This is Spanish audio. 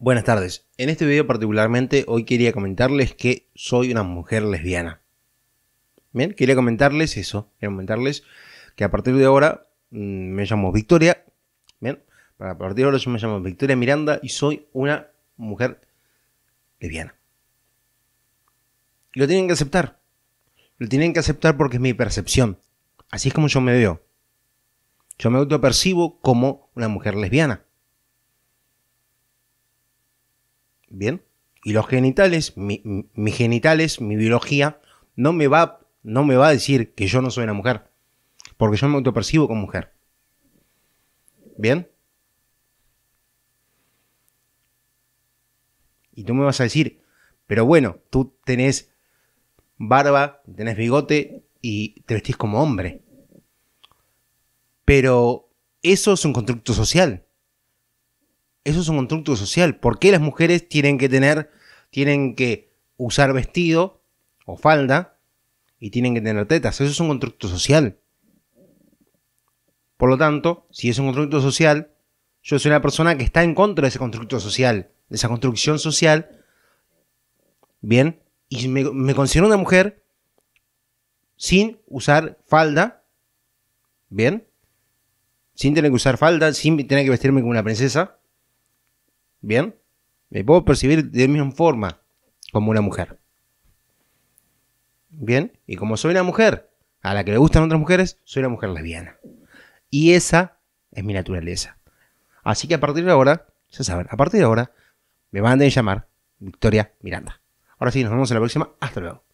Buenas tardes. En este video particularmente hoy quería comentarles que soy una mujer lesbiana. Bien, quería comentarles eso. Quería comentarles que a partir de ahora mm, me llamo Victoria. Bien, a partir de ahora yo me llamo Victoria Miranda y soy una mujer lesbiana. lo tienen que aceptar. Lo tienen que aceptar porque es mi percepción. Así es como yo me veo. Yo me auto percibo como una mujer lesbiana. Bien. Y los genitales, mis genitales, mi biología, no me, va, no me va a decir que yo no soy una mujer. Porque yo me autopercibo como mujer. Bien. Y tú me vas a decir, pero bueno, tú tenés barba, tenés bigote y te vestís como hombre. Pero eso es un constructo social. Eso es un constructo social. ¿Por qué las mujeres tienen que tener, tienen que usar vestido o falda y tienen que tener tetas? Eso es un constructo social. Por lo tanto, si es un constructo social, yo soy una persona que está en contra de ese constructo social, de esa construcción social. Bien, y me, me considero una mujer sin usar falda. Bien, sin tener que usar falda, sin tener que vestirme como una princesa. ¿Bien? Me eh, puedo percibir de la misma forma como una mujer. ¿Bien? Y como soy una mujer a la que le gustan otras mujeres, soy una mujer lesbiana. Y esa es mi naturaleza. Así que a partir de ahora, ya saben, a partir de ahora, me van a llamar Victoria Miranda. Ahora sí, nos vemos en la próxima. Hasta luego.